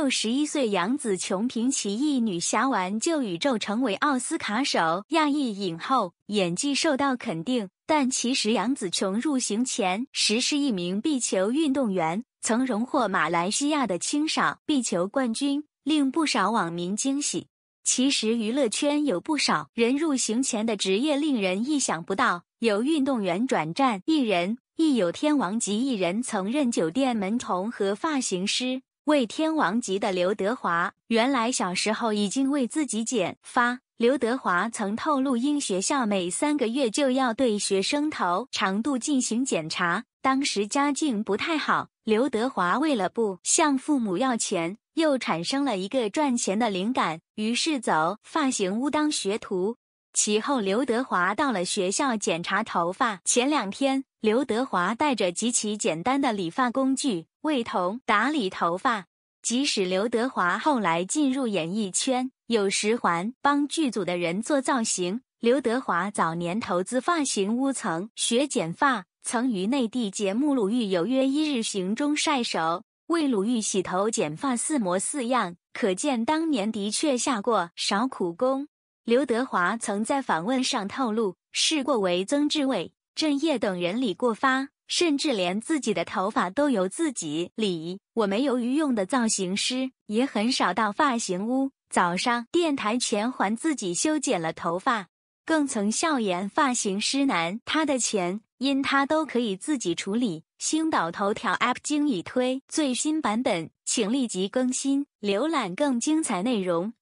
六十一岁杨紫琼凭《奇异女侠》完救宇宙成为奥斯卡首亚裔影后，演技受到肯定。但其实杨紫琼入行前实是一名壁球运动员，曾荣获马来西亚的青少壁球冠军，令不少网民惊喜。其实娱乐圈有不少人入行前的职业令人意想不到，有运动员转战艺人，亦有天王级艺人曾任酒店门童和发型师。为天王级的刘德华，原来小时候已经为自己剪发。刘德华曾透露，因学校每三个月就要对学生头长度进行检查，当时家境不太好，刘德华为了不向父母要钱，又产生了一个赚钱的灵感，于是走发型屋当学徒。其后，刘德华到了学校检查头发，前两天。刘德华带着极其简单的理发工具为童打理头发。即使刘德华后来进入演艺圈，有时还帮剧组的人做造型。刘德华早年投资发型屋层学剪发，曾于内地节目《鲁豫有约一日行》中晒手为鲁豫洗头剪发四模四样，可见当年的确下过少苦功。刘德华曾在访问上透露，试过为曾志伟。郑业等人理过发，甚至连自己的头发都由自己理。我没有用的造型师也很少到发型屋。早上电台前还自己修剪了头发，更曾笑言发型师难。他的钱因他都可以自己处理。星岛头条 App 经已推最新版本，请立即更新，浏览更精彩内容。